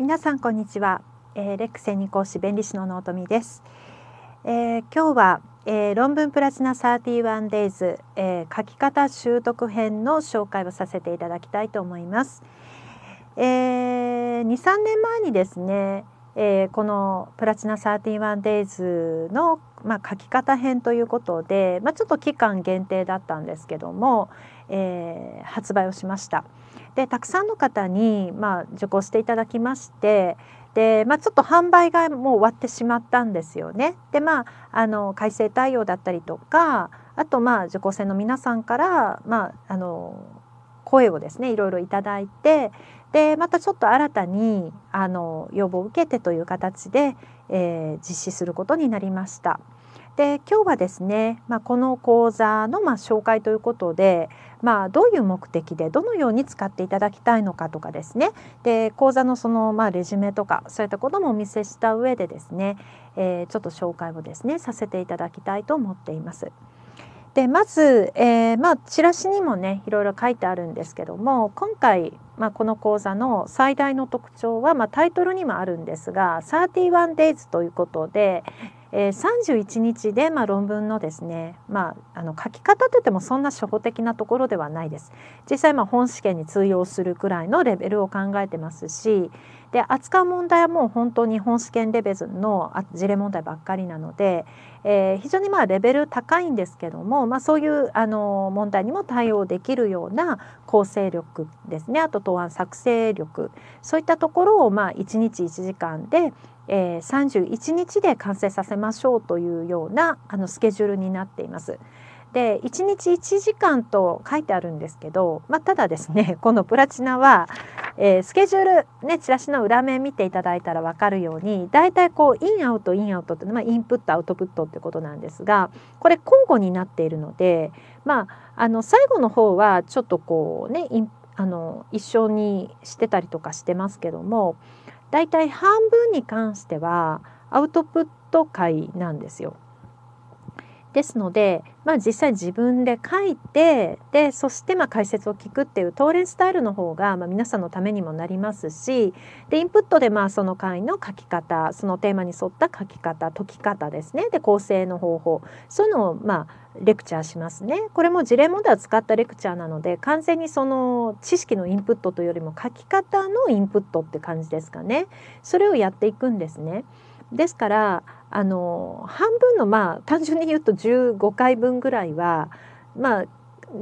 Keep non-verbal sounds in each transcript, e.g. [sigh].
皆さんこんにちは、えー、レック専任講師弁理士の納富です、えー、今日は、えー、論文プラチナ 31days、えー、書き方習得編の紹介をさせていただきたいと思います、えー、2,3年前にですね、えー、このプラチナ 31days のまあ、書き方編ということで、まあ、ちょっと期間限定だったんですけども、えー、発売をしました。でたくさんの方に、まあ、受講していただきましてで、まあ、ちょっと販売がもう終わってしまったんですよね。でまああの改正対応だったりとかあとまあ受講生の皆さんから、まあ、あの声をですねいろいろいただいてでまたちょっと新たにあの要望を受けてという形で、えー、実施することになりました。で今日はですね、まあ、この講座のま紹介ということで、まあ、どういう目的でどのように使っていただきたいのかとかですねで講座のそのまレジュメとかそういったこともお見せした上でですね、えー、ちょっと紹介をですねさせていただきたいと思っています。でまず、えーまあ、チラシにもねいろいろ書いてあるんですけども今回、まあ、この講座の最大の特徴は、まあ、タイトルにもあるんですが 31days ということで、えー、31日で、まあ、論文のですね、まあ、あの書き方といってもそんな初歩的なところではないです。実際、まあ、本試験に通用するくらいのレベルを考えてますし、で扱う問題はもう本当に本試験レベルの事例問題ばっかりなので、えー、非常にまあレベル高いんですけども、まあ、そういうあの問題にも対応できるような構成力ですねあと答案作成力そういったところをまあ1日1時間でえー、31日で完成させましょうというようなあのスケジュールになっています。で1日1時間と書いてあるんですけど、まあ、ただですね [laughs] このプラチナは、えー、スケジュール、ね、チラシの裏面見ていただいたら分かるように大体こうインアウトインアウトって、まあ、インプットアウトプットってことなんですがこれ交互になっているので、まあ、あの最後の方はちょっとこうねあの一緒にしてたりとかしてますけどもだいたい半分に関してはアウトプット回なんですよ。ですので、まあ、実際自分で書いてでそしてまあ解説を聞くっていう討論スタイルの方がまあ皆さんのためにもなりますしでインプットでまあその回の書き方そのテーマに沿った書き方解き方ですねで構成の方法そういうのをまあレクチャーしますねこれも事例問題を使ったレクチャーなので完全にその知識のインプットというよりも書き方のインプットって感じですかねそれをやっていくんですね。ですからあの半分のまあ単純に言うと15回分ぐらいはまあ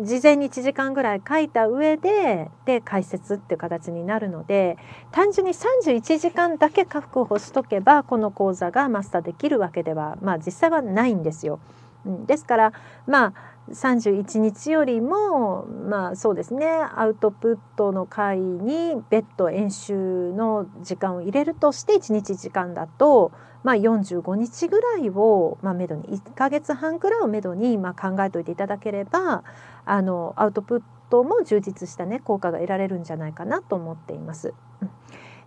事前に1時間ぐらい書いた上でで解説っていう形になるので単純に31時間だけ確保しとけばこの講座がマスターできるわけでは、まあ、実際はないんですよ。うん、ですからまあ31日よりもまあそうですねアウトプットの回に別途演習の時間を入れるとして1日時間だと、まあ、45日ぐらいを、まあ、に1ヶ月半ぐらいをめどに、まあ、考えておいていただければあのアウトプットも充実した、ね、効果が得られるんじゃないかなと思っています。うん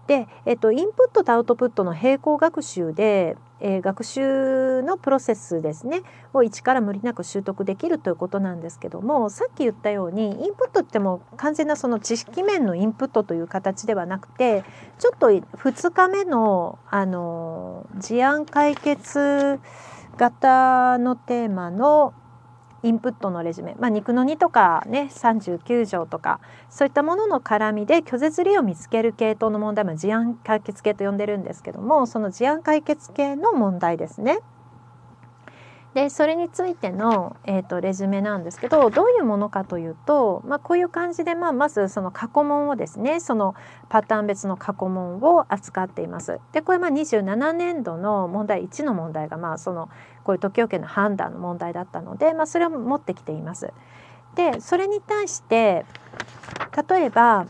で、えっと、インプットとアウトプットの並行学習で、えー、学習のプロセスですねを一から無理なく習得できるということなんですけどもさっき言ったようにインプットっても完全なその知識面のインプットという形ではなくてちょっと2日目のあの事案解決型のテーマのインプットのレジュメ、まあ、肉の2とかね39条とかそういったものの絡みで拒絶理由を見つける系統の問題も事案解決系と呼んでるんですけどもその事案解決系の問題ですね。でそれについての、えーとレジュメなんですけどどういうものかというと、まあ、こういう感じで、まあ、まずその過去問をですねそのパターン別の過去問を扱っています。でこれまあ27年度の問題1の問題が、まあ、そのこういう時計の判断の問題だったので、まあ、それを持ってきています。でそれに対して例えば、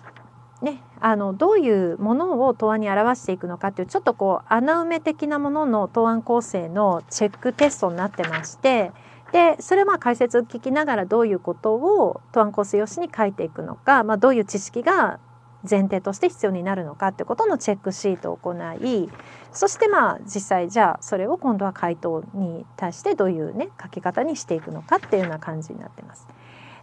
ね、あのどういうものを答案に表していくのかっていうちょっとこう穴埋め的なものの答案構成のチェックテストになってましてでそれはまあ解説を聞きながらどういうことを答案構成用紙に書いていくのか、まあ、どういう知識が前提として必要になるのかってことのチェックシートを行いそしてまあ実際じゃあそれを今度は回答に対してどういうね書き方にしていくのかっていうような感じになってます。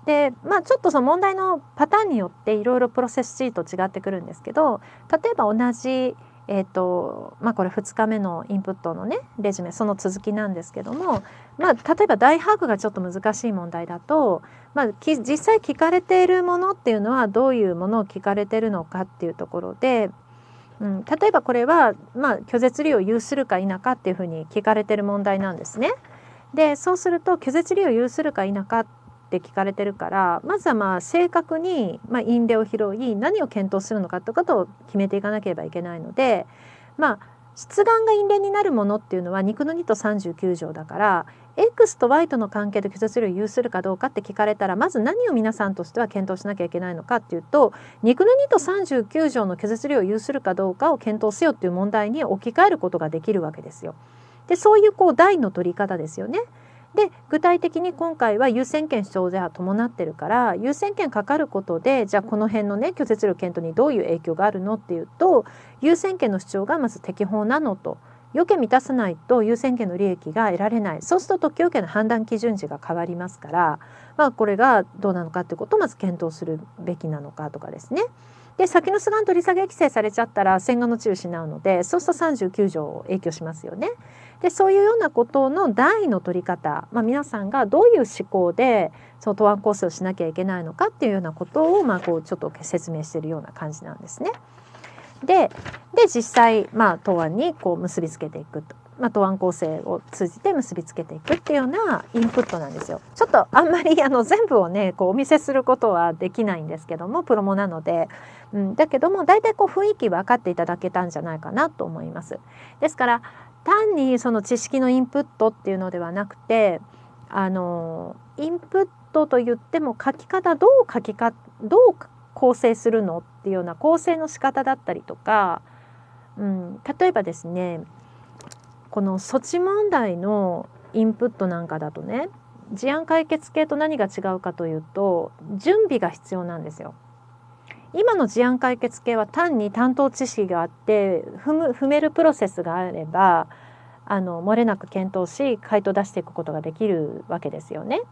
でまあ、ちょっとその問題のパターンによっていろいろプロセスシート違ってくるんですけど例えば同じえーとまあ、これ2日目のインプットのねレジュメその続きなんですけども、まあ、例えば大把握がちょっと難しい問題だと、まあ、実際聞かれているものっていうのはどういうものを聞かれてるのかっていうところで、うん、例えばこれは、まあ、拒絶理由を有するか否かっていうふうに聞かれてる問題なんですね。でそうすると拒絶理由を有するか否かって聞かれてるからまずはまあ正確に、まあ、インデを拾い何を検討するのかってことを決めていかなければいけないのでまあ出願が因例になるものっていうのは肉の2と39条だから X と Y との関係で拒絶量を有するかどうかって聞かれたらまず何を皆さんとしては検討しなきゃいけないのかっていうと肉の2と39条の拒絶量を有するかどうかを検討せよっていう問題に置き換えることができるわけですよ。でそういうこう台の取り方ですよね。で具体的に今回は優先権主張税は伴ってるから優先権かかることでじゃあこの辺のね拒絶力検討にどういう影響があるのっていうと優先権の主張がまず適法なのと余計満たさないと優先権の利益が得られないそうすると特許権の判断基準値が変わりますから、まあ、これがどうなのかってことをまず検討するべきなのかとかですね。で先の巣がん取り下げ規制されちゃったら洗顔の治を失うのでそうすると39条を影響しますよね。でそういうようなことの代の取り方、まあ、皆さんがどういう思考でその答案構成をしなきゃいけないのかっていうようなことを、まあ、こうちょっと説明しているような感じなんですね。でで実際、まあ、答案にこう結びつけていくと。まあ、答案構成を通じて結びつけていくっていうようなインプットなんですよ。ちょっとあんまりあの全部をねこうお見せすることはできないんですけどもプロモなのでうん、だけども大体こう雰囲気分かっていただけたんじゃないかなと思います。ですから単にその知識のインプットっていうのではなくてあのインプットと言っても書き方どう書きかどう構成するのっていうような構成の仕方だったりとか、うん、例えばですねこの措置問題のインプットなんかだとね事案解決系と何が違うかというと準備が必要なんですよ。今の事案解決系は単に担当知識があって踏む踏めるプロセスがあればあの漏れなく検討し回答出していくことができるわけですよね。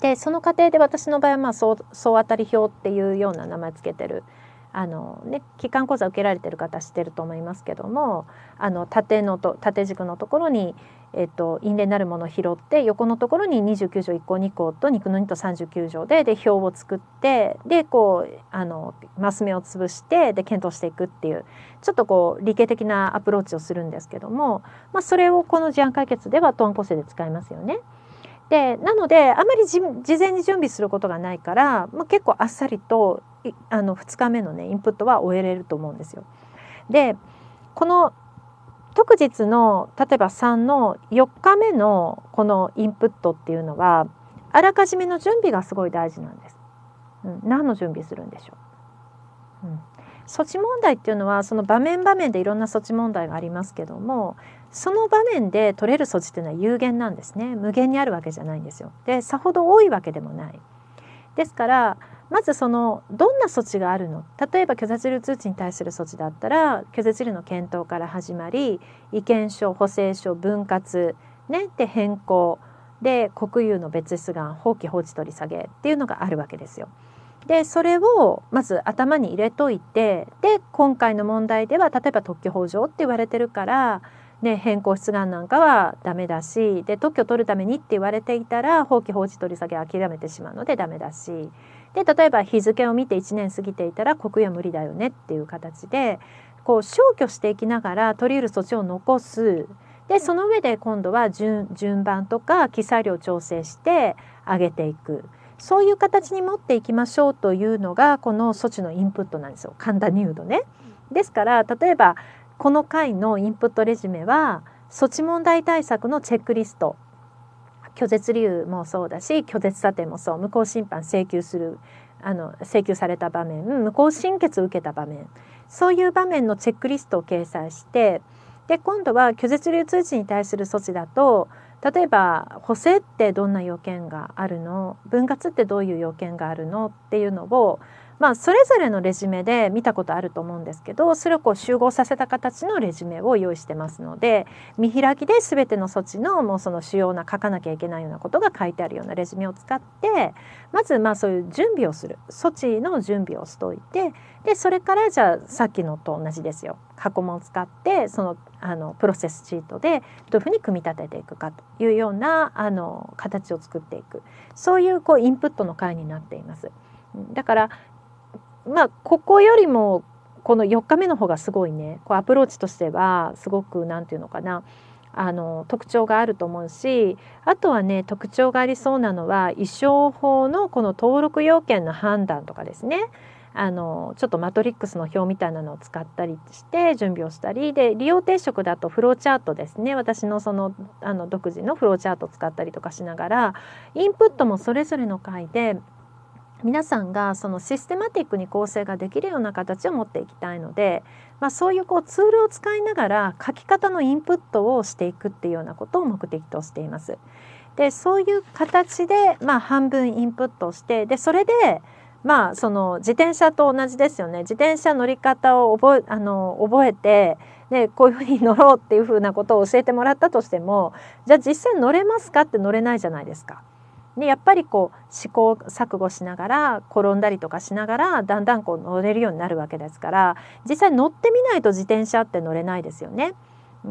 でその過程で私の場合は、まあ、総当たり表っていうような名前つけてるあのね期間講座受けられてる方知ってると思いますけどもあの縦のと縦軸のところに、えっと、印縁になるものを拾って横のところに29条1項2項と肉の2と39条でで表を作ってでこうあのマス目を潰してで検討していくっていうちょっとこう理系的なアプローチをするんですけども、まあ、それをこの事案解決ではトー構成で使いますよね。でなのであまり事前に準備することがないから、まあ、結構あっさりとあの2日目のねインプットは終えれると思うんですよ。でこの特日の例えば3の4日目のこのインプットっていうのはあらかじめの準備がすごい大事なんです。うん、何の準備するんでしょう、うん、措置問題っていうのはその場面場面でいろんな措置問題がありますけどもその場面で取れる措置っていうのは有限なんですね無限にあるわけじゃないんですよ。でさほど多いわけでもない。ですからまずそのどんな措置があるの例えば拒絶る通知に対する措置だったら拒絶るの検討から始まり意見書補正書分割、ね、で変更で国有の別出願放棄放置取り下げっていうのがあるわけですよ。でそれをまず頭に入れといてで今回の問題では例えば特許法上って言われてるから、ね、変更出願なんかはダメだしで特許取るためにって言われていたら放棄放置取り下げ諦めてしまうのでダメだしで例えば日付を見て1年過ぎていたら国有は無理だよねっていう形でこう消去していきながら取り得る措置を残すでその上で今度は順順番とか記載量を調整して上げていくそういう形に持っていきましょうというのがこの措置のインプットなんですよ簡単に言うとね。ですから例えばこの回のインプットレジュメは措置問題対策のチェックリスト拒絶理由もそうだし拒絶査定もそう無効審判請求するあの請求された場面無効審決を受けた場面そういう場面のチェックリストを掲載してで今度は拒絶流通知に対する措置だと例えば補正ってどんな要件があるの分割ってどういう要件があるのっていうのをまあ、それぞれのレジュメで見たことあると思うんですけどそれをこう集合させた形のレジュメを用意してますので見開きで全ての措置のもうその主要な書かなきゃいけないようなことが書いてあるようなレジュメを使ってまずまあそういう準備をする措置の準備をしといてでそれからじゃあさっきのと同じですよ箱も使ってそのあのプロセスシートでどういうふうに組み立てていくかというようなあの形を作っていくそういうこうインプットの回になっています。だからまあここよりもこの4日目の方がすごいねこうアプローチとしてはすごく何て言うのかなあの特徴があると思うしあとはね特徴がありそうなのは衣装法のこの登録要件の判断とかですねあのちょっとマトリックスの表みたいなのを使ったりして準備をしたりで利用定食だとフローチャートですね私のそのあの独自のフローチャートを使ったりとかしながらインプットもそれぞれの回で皆さんがそのシステマティックに構成ができるような形を持っていきたいので、まあ、そういうこうツールを使いながら書き方のインプットをしていくっていうようなことを目的としています。でそういう形で、まあ、半分インプットしてでそれでまあその自転車と同じですよね自転車乗り方を覚えあの覚えてでこういうふうに乗ろうっていうふうなことを教えてもらったとしてもじゃあ実際乗れますかって乗れないじゃないですか。でやっぱりこう試行錯誤しながら転んだりとかしながらだんだんこう乗れるようになるわけですから実際乗ってみないと自転車って乗れないですよね。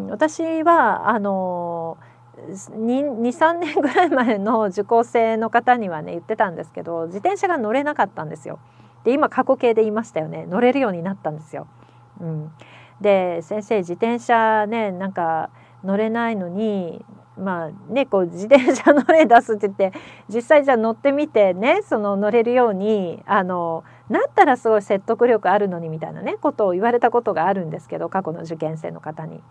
私はあの23年ぐらい前の受講生の方にはね言ってたんですけど自転車が乗れなかったんですよ。で今過去形で言いましたよね乗れるようになったんですよ。うん、で先生自転車ねなんか乗れないのにまあね、こう自転車のれ出すって言って実際じゃあ乗ってみてねその乗れるようにあのなったらすごい説得力あるのにみたいなねことを言われたことがあるんですけど過去の受験生の方に。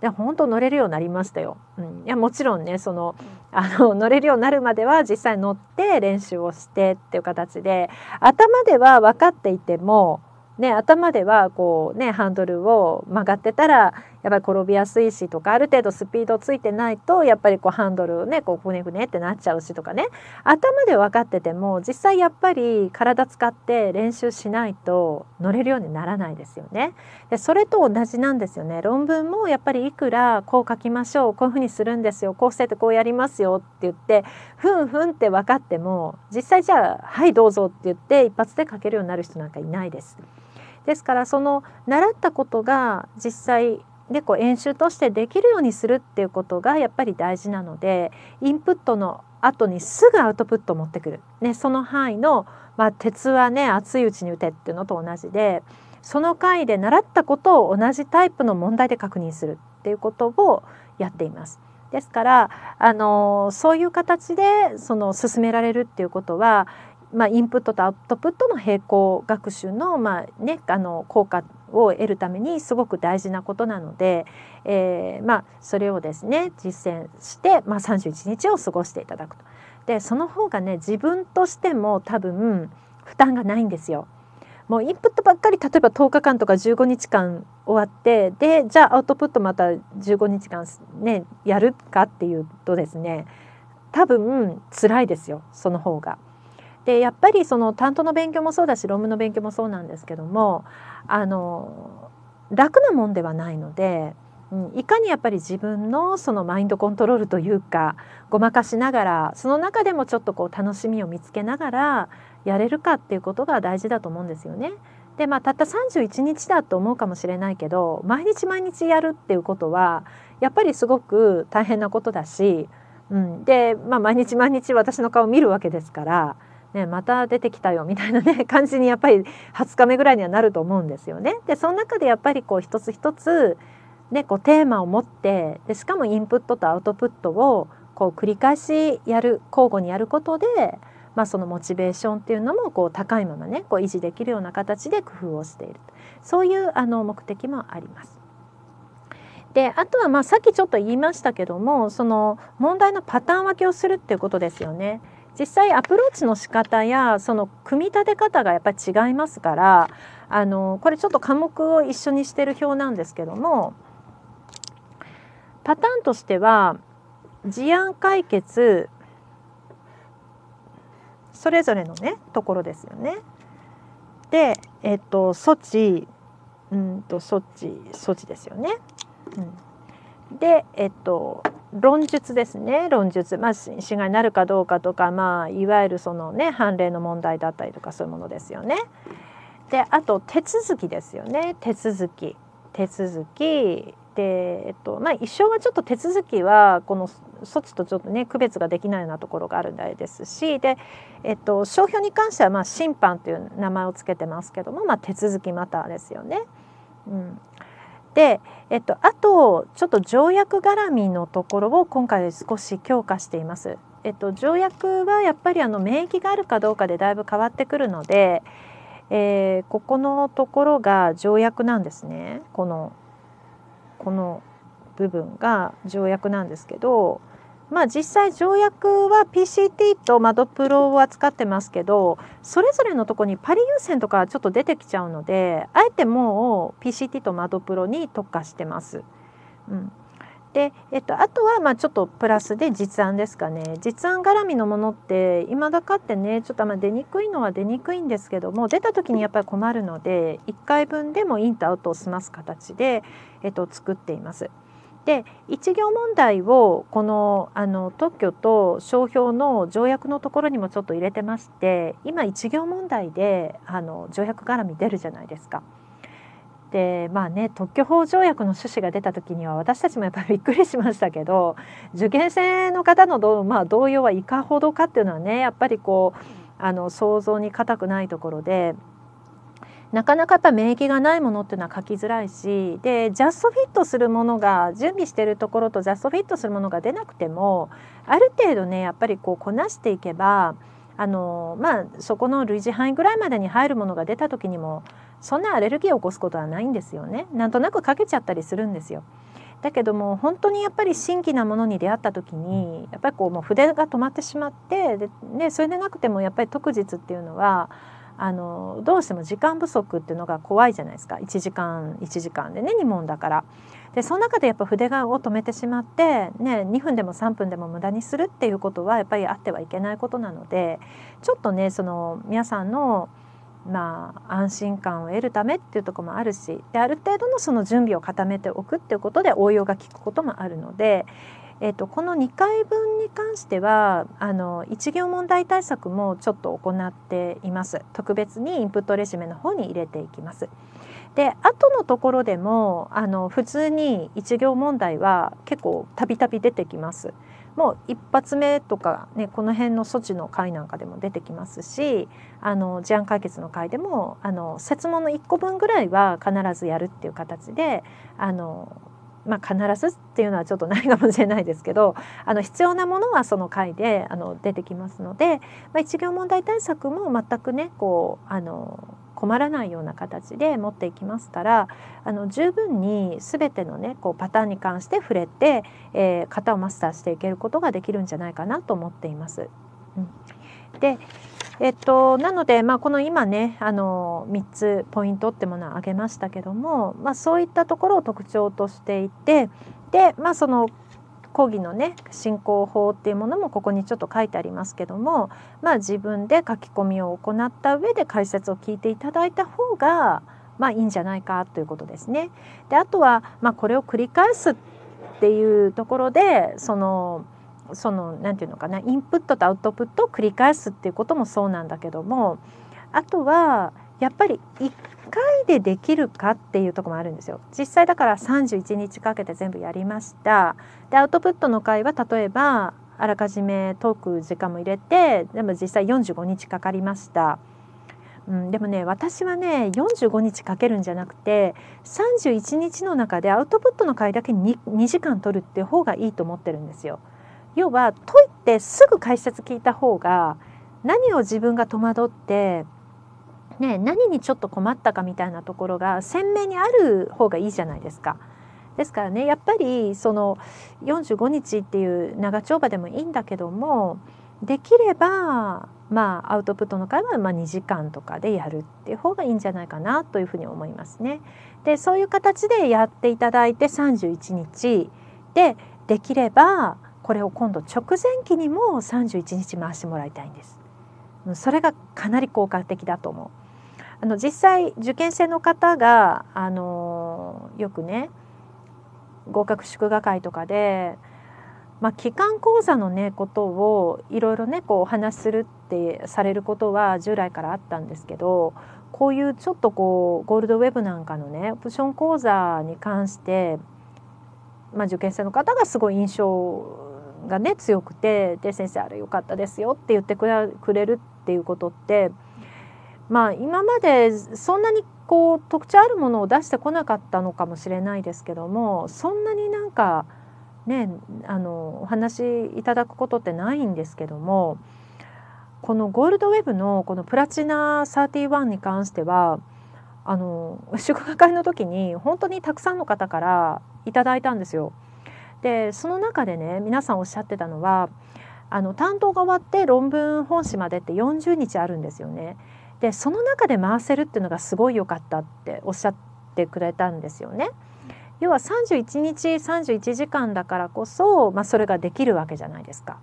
で本当乗れるようになりましたよ。うん、いやもちろんねそのあの乗れるようになるまでは実際乗って練習をしてっていう形で頭では分かっていても、ね、頭ではこう、ね、ハンドルを曲がってたらやっぱり転びやすいしとかある程度スピードついてないとやっぱりこうハンドルねこうふねふねってなっちゃうしとかね頭で分かってても実際やっぱり体使って練習しないと乗れるようにならないですよね。でそれと同じなんですよね論文もやっぱりいくらこう書きましょうこういうふうにするんですよこうしててこうやりますよって言ってふんふんって分かっても実際じゃあはいどうぞって言って一発で書けるようになる人なんかいないです。ですからその習ったことが実際でこう演習としてできるようにするっていうことがやっぱり大事なのでインプットの後にすぐアウトプットを持ってくる、ね、その範囲の、まあ、鉄はね熱いうちに打てっていうのと同じでその回で習ったことを同じタイプの問題で確認するっていうことをやっています。ですからあのそういう形でその進められるっていうことはまあ、インプットとアウトプットの並行学習の,、まあね、あの効果を得るためにすごく大事なことなので、えーまあ、それをですね実践して、まあ、31日を過ごしていただくと。でその方がね自分としても多分負担がないんですよ。もうインプットばっかり例えば10日間とか15日間終わってでじゃあアウトプットまた15日間ねやるかっていうとですね多分辛いですよその方が。でやっぱりその担当の勉強もそうだし論文の勉強もそうなんですけどもあの楽なもんではないので、うん、いかにやっぱり自分のそのマインドコントロールというかごまかしながらその中でもちょっとこう楽しみを見つけながらやれるかっていうことが大事だと思うんですよね。でまあ、たった31日だと思うかもしれないけど毎日毎日やるっていうことはやっぱりすごく大変なことだし、うん、で、まあ、毎日毎日私の顔見るわけですからね、また出てきたよみたいなね [laughs] 感じにやっぱり20日目ぐらいにはなると思うんですよね。でその中でやっぱりこう一つ一つ、ね、こうテーマを持ってでしかもインプットとアウトプットをこう繰り返しやる交互にやることで、まあ、そのモチベーションっていうのもこう高いままねこう維持できるような形で工夫をしているそういうあの目的もあります。であとはまあさっきちょっと言いましたけどもその問題のパターン分けをするっていうことですよね。実際アプローチの仕方やその組み立て方がやっぱり違いますからあのこれちょっと科目を一緒にしてる表なんですけどもパターンとしては事案解決それぞれのねところですよね。で、えっと、措置うんと措置措置ですよね。うん、で、えっと、論述ですね論述、まあ、死骸になるかどうかとか、まあ、いわゆるそのね判例の問題だったりとかそういうものですよね。であと手続きですよね手続き手続きで、えっとまあ、一生はちょっと手続きはこの措置とちょっとね区別ができないようなところがあるんであれですしで、えっと、商標に関してはまあ審判という名前を付けてますけども、まあ、手続きまたですよね。うん、で、えっと、あとちょっと条約絡みのところを今回少し強化しています。えっと、条約はやっぱりあの免疫があるかどうかでだいぶ変わってくるので、えー、ここのところが条約なんですねこのこの部分が条約なんですけどまあ、実際条約は PCT と窓プロを扱ってますけどそれぞれのとこにパリ優先とかちょっと出てきちゃうのであえてもう PCT と窓プロに特化してます。うんでえっと、あとはまあちょっとプラスで実案ですかね実案絡みのものって今だかってねちょっとまあ出にくいのは出にくいんですけども出た時にやっぱり困るので1回分でもインとアウトを済ます形で、えっと、作っています。で一行問題をこのあの特許と商標の条約のところにもちょっと入れてまして今一行問題であの条約絡み出るじゃないですか。でまあね特許法条約の趣旨が出た時には私たちもやっぱりびっくりしましたけど受験生の方のど、まあ、動揺はいかほどかっていうのはねやっぱりこうあの想像に難くないところでなかなかやっぱ免疫がないものっていうのは書きづらいしでジャストフィットするものが準備してるところとジャストフィットするものが出なくてもある程度ねやっぱりこうこなしていけばあのまあそこの類似範囲ぐらいまでに入るものが出た時にもそんなアレルギーを起こすことはないんですよねなんとなくかけちゃったりするんですよ。だけども本当にやっぱり新規なものに出会った時にやっぱりこうもう筆が止まってしまってで、ね、それでなくてもやっぱり特実っていうのはあのどうしても時間不足っていうのが怖いじゃないですか1時間1時間でね2問だから。でその中でやっぱ筆がを止めてしまって、ね、2分でも3分でも無駄にするっていうことはやっぱりあってはいけないことなのでちょっとねその皆さんのまあ、安心感を得るためっていうとこもあるしである程度のその準備を固めておくっていうことで応用が効くこともあるので、えーと、この2回分に関してはあの一行問題対策もちょっと行っています特別にインプットレシュメの方に入れていきます。で後のところでもあの普通に一行問題は結構たびたび出てきます。もう一発目とか、ね、この辺の措置の回なんかでも出てきますしあの事案解決の回でもあの設問の1個分ぐらいは必ずやるっていう形であのまあ、必ずっていうのはちょっとないかもしれないですけど [laughs] あの必要なものはその回であの出てきますので、まあ、一行問題対策も全くねこうあの困らないような形で持っていきますからあの十分に全てのねこうパターンに関して触れて、えー、型をマスターしていけることができるんじゃないかなと思っています。うん、でえっと、なので、まあ、この今ねあの3つポイントってものを挙げましたけども、まあ、そういったところを特徴としていてで、まあ、その講義のね進行法っていうものもここにちょっと書いてありますけども、まあ、自分で書き込みを行った上で解説を聞いていただいた方がまあいいんじゃないかということですね。であとは、まあ、これを繰り返すっていうところでそのその何て言うのかなインプットとアウトプットを繰り返すっていうこともそうなんだけどもあとはやっぱり1回でできるかっていうとこもあるんですよ。実際だから31日かけて全部やりました。でアウトプットの回は例えばあらかじめトーク時間も入れてでも実際45日かかりました。うん、でもね私はね45日かけるんじゃなくて31日の中でアウトプットの回だけに2時間取るっていう方がいいと思ってるんですよ。要は解いてすぐ解説聞いた方が何を自分が戸惑って、ね、何にちょっと困ったかみたいなところが鮮明にある方がいいじゃないですか。ですからねやっぱりその45日っていう長丁場でもいいんだけどもできればまあアウトプットの会はま2時間とかでやるっていう方がいいんじゃないかなというふうに思いますね。でそういう形でやっていただいて31日でできればこれを今度直前期にも31日回してもらいたいんですそれがかなり効果的だと思うあの実際受験生の方があのよくね合格祝賀会とかで、まあ、期間講座のねことをいろいろねこうお話しするってされることは従来からあったんですけどこういうちょっとこうゴールドウェブなんかのねオプション講座に関して、まあ、受験生の方がすごい印象がね強くてで先生あれ良かったですよって言ってくれるっていうことってまあ今までそんなにこう特徴あるものを出してこなかったのかもしれないですけどもそんなになんかねあのお話いただくことってないんですけどもこのゴールドウェブのこのプラチナ31に関してはあの祝賀会の時に本当にたくさんの方からいただいたんですよ。でその中でね皆さんおっしゃってたのはあの担当が終わって論文本誌までって40日あるんですよね。でその中で回せるっていうのがすごい良かったっておっしゃってくれたんですよね。要は31日31時間だからこそ、まあ、それができるわけじゃないですか。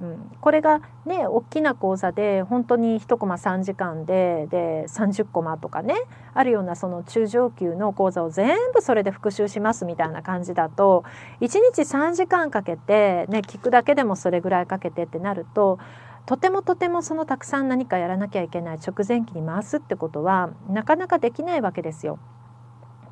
うん、これがね大きな講座で本当に1コマ3時間でで30コマとかねあるようなその中上級の講座を全部それで復習しますみたいな感じだと1日3時間かけて、ね、聞くだけでもそれぐらいかけてってなるととてもとてもそのたくさん何かやらなきゃいけない直前期に回すってことはなかなかできないわけですよ。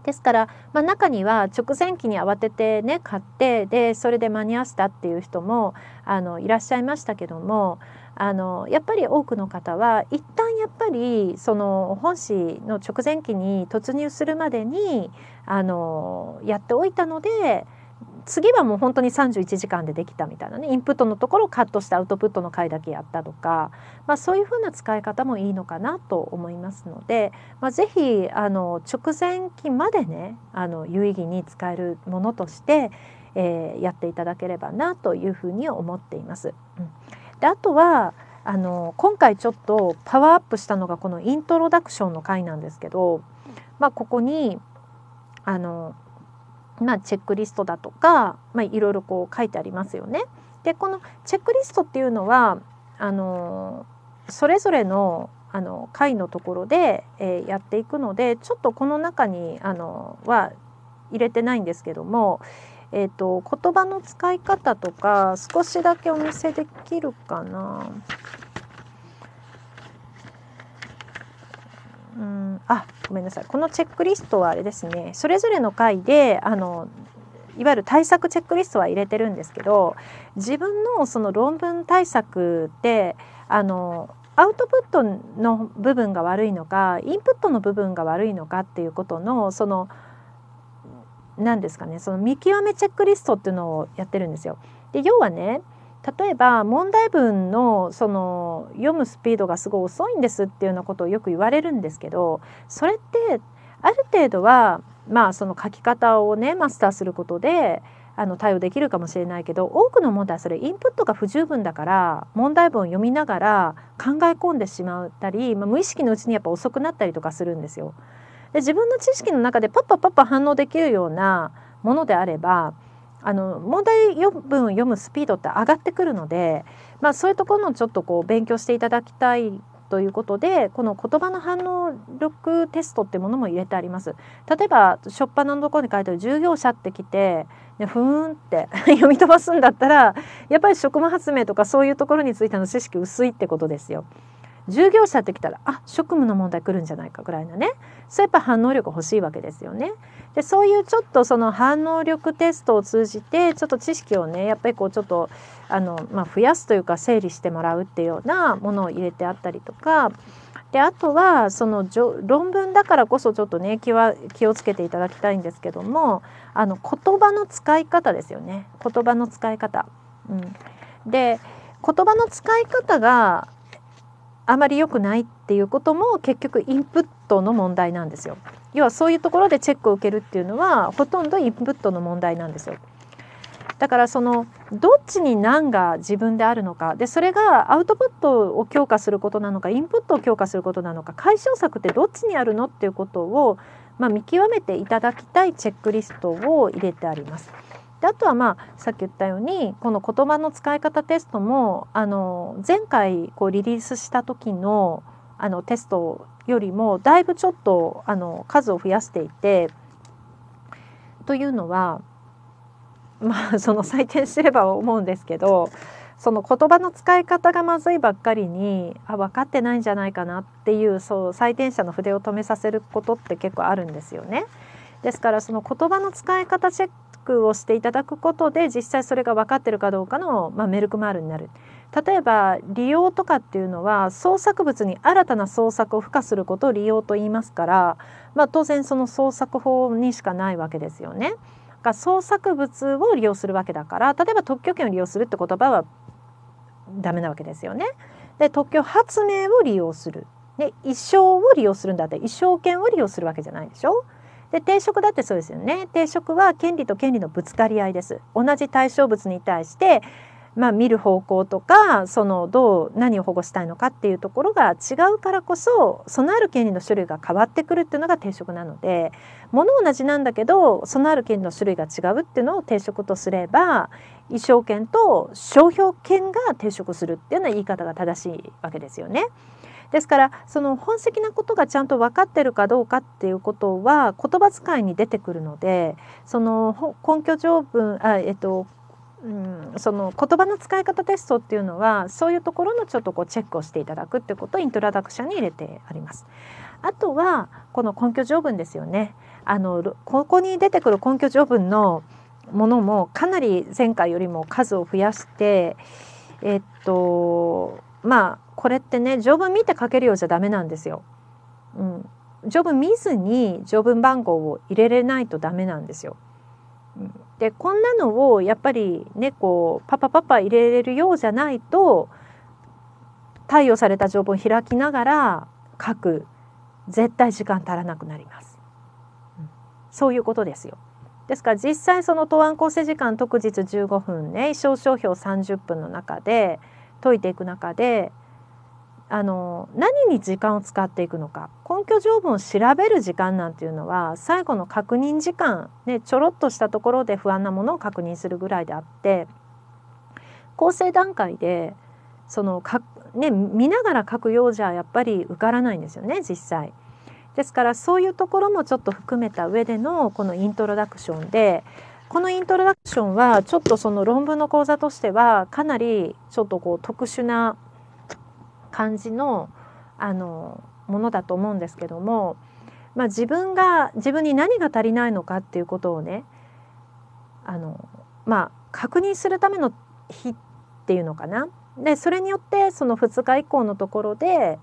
ですから、まあ、中には直前期に慌ててね買ってでそれで間に合わせたっていう人もあのいらっしゃいましたけどもあのやっぱり多くの方は一旦やっぱりその本誌の直前期に突入するまでにあのやっておいたので次はもう本当に31時間でできたみたいなねインプットのところをカットしてアウトプットの回だけやったとか、まあ、そういうふうな使い方もいいのかなと思いますので、まあ、ぜひあの直前期までねあの有意義に使えるものとして、えー、やっていただければなというふうに思っています。うん、であとはあの今回ちょっとパワーアップしたのがこのイントロダクションの回なんですけど、まあ、ここにあのまあ、チェックリストだとか、まあ、いろいろこう書いてありますよね。でこのチェックリストっていうのはあのそれぞれのあの会のところで、えー、やっていくのでちょっとこの中にあのは入れてないんですけども、えーと言葉の使い方とか少しだけお見せできるかな。うんあごめんなさいこのチェックリストはあれですねそれぞれの回であのいわゆる対策チェックリストは入れてるんですけど自分のその論文対策ってあのアウトプットの部分が悪いのかインプットの部分が悪いのかっていうことのその何ですかねその見極めチェックリストっていうのをやってるんですよ。で要はね例えば問題文のその読むスピードがすごい遅いんですっていうようなことをよく言われるんですけどそれってある程度はまあその書き方をねマスターすることであの対応できるかもしれないけど多くの問題はそれインプットが不十分だから問題文を読みながら考え込んでしまったり、まあ、無意識のうちにやっぱ遅くなったりとかするんですよ。で自分の知識の中でパッパパッパ反応できるようなものであればあの問題文を読むスピードって上がってくるので、まあ、そういうところのちょっとこう勉強していただきたいということでこの言葉の反応力テストってものも入れてあります例えば初っ端のところに書いてある「従業者」って来て「でふーん」って [laughs] 読み飛ばすんだったらやっぱり職務発明とかそういうところについての知識薄いってことですよ。従業者ってきたらあ職務の問題来るんじゃないかぐらいのねそうやっぱ反応力欲しいわけですよね。でそういうちょっとその反応力テストを通じてちょっと知識をねやっぱりこうちょっとあの、まあ、増やすというか整理してもらうっていうようなものを入れてあったりとか。であとはその論文だからこそちょっとね気は気をつけていただきたいんですけどもあの言葉の使い方ですよね言葉の使い方。うん、で言葉の使い方があまり良くないっていうことも結局インプットの問題なんですよ。要はそういうところでチェックを受けるっていうのはほとんどインプットの問題なんですよ。だからそのどっちに何が自分であるのかでそれがアウトプットを強化することなのかインプットを強化することなのか解消策ってどっちにあるのっていうことを、まあ、見極めていただきたいチェックリストを入れてあります。であとはまあさっき言ったようにこの言葉の使い方テストもあの前回こうリリースした時のあのテストよりもだいぶちょっとあの数を増やしていてというのはまあ [laughs] その採点すれば思うんですけどその言葉の使い方がまずいばっかりにあ分かってないんじゃないかなっていうそう採点者の筆を止めさせることって結構あるんですよね。ですからその言葉の使い方チェックをしていただくことで実際それが分かってるかどうかの、まあ、メルクマールになる。例えば利用とかっていうのは創作物に新たな創作を付加することを利用と言いますから、まあ、当然その創作法にしかないわけですよね。が創作物を利用するわけだから例えば特許権を利用するって言葉はダメなわけですよね。で特許発明を利用する。で一生を利用するんだって一生権を利用するわけじゃないでしょ。で定職だってそうですよね定職は権利と権利のぶつかり合いです同じ対象物に対してまあ、見る方向とかそのどう何を保護したいのかっていうところが違うからこそ備ある権利の種類が変わってくるっていうのが定職なので物同じなんだけど備ある権利の種類が違うっていうのを定職とすれば意証権と商標権が定職するっていうような言い方が正しいわけですよね。ですからその本質的なことがちゃんと分かってるかどうかっていうことは言葉遣いに出てくるのでその根拠条文あえっとうん、その言葉の使い方テストっていうのはそういうところのちょっとこうチェックをしていただくってことをイントラダクションに入れてあります。あとはこの根拠条文ですよね。あのここに出てくる根拠条文のものもかなり前回よりも数を増やしてえっとまあこれってね条文見て書けるようじゃダメなんですよ。うん、条文見ずに条文番号を入れれないとダメなんですよ。でこんなのをやっぱりねこうパパパパ入れれるようじゃないと貸与された条文を開きながら書く絶対時間足らなくなります。そういうことですよ。ですから実際その答案構成時間特日15分ね少々表30分の中で解いていく中であの何に時間を使っていくのか根拠条文を調べる時間なんていうのは最後の確認時間、ね、ちょろっとしたところで不安なものを確認するぐらいであって構成段階でそのか、ね、見ながら書くようじゃやっぱり受からないんですよね実際。ですからそういうところもちょっと含めた上でのこのイントロダクションでこのイントロダクションはちょっとその論文の講座としてはかなりちょっとこう特殊な感じのあのものだと思うんですけども、まあ、自分が自分に何が足りないのかっていうことをねあの、まあ、確認するための日っていうのかな。でそれによってその2日以降のところで、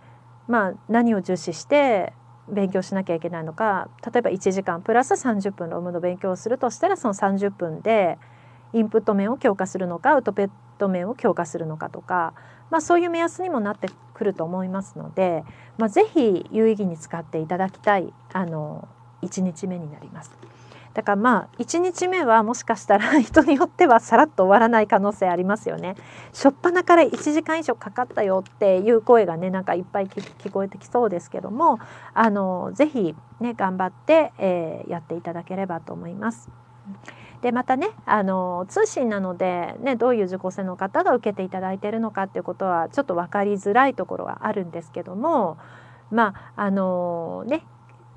まあ、何を重視して勉強しなきゃいけないのか例えば1時間プラス30分論文の勉強をするとしたらその30分でインプット面を強化するのかアウトプット面を強化するのかとか、まあ、そういう目安にもなってくると思いますので、まあ、ぜ有意義に使っていただきたいあの1日目になります。だからまあ1日目はもしかしたら [laughs] 人によってはさらっと終わらない可能性ありますよね。初っ端から1時間以上かかったよっていう声がねなんかいっぱい聞こえてきそうですけどもあのぜひね頑張って、えー、やっていただければと思います。でまたねあの通信なので、ね、どういう受講生の方が受けていただいているのかっていうことはちょっと分かりづらいところはあるんですけどもまああのね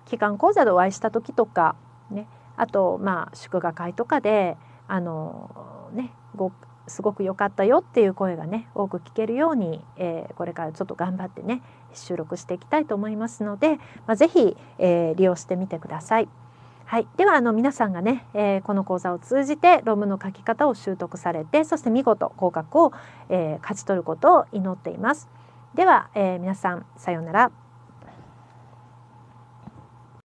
期間講座でお会いした時とかねあとまあ祝賀会とかであのねごすごく良かったよっていう声がね多く聞けるように、えー、これからちょっと頑張ってね収録していきたいと思いますので、まあ、ぜひ、えー、利用してみてください。はい、ではあの皆さんがね、えー、この講座を通じて論文の書き方を習得されてそして見事合格を、えー、勝ち取ることを祈っています。では、えー、皆さんさようなら。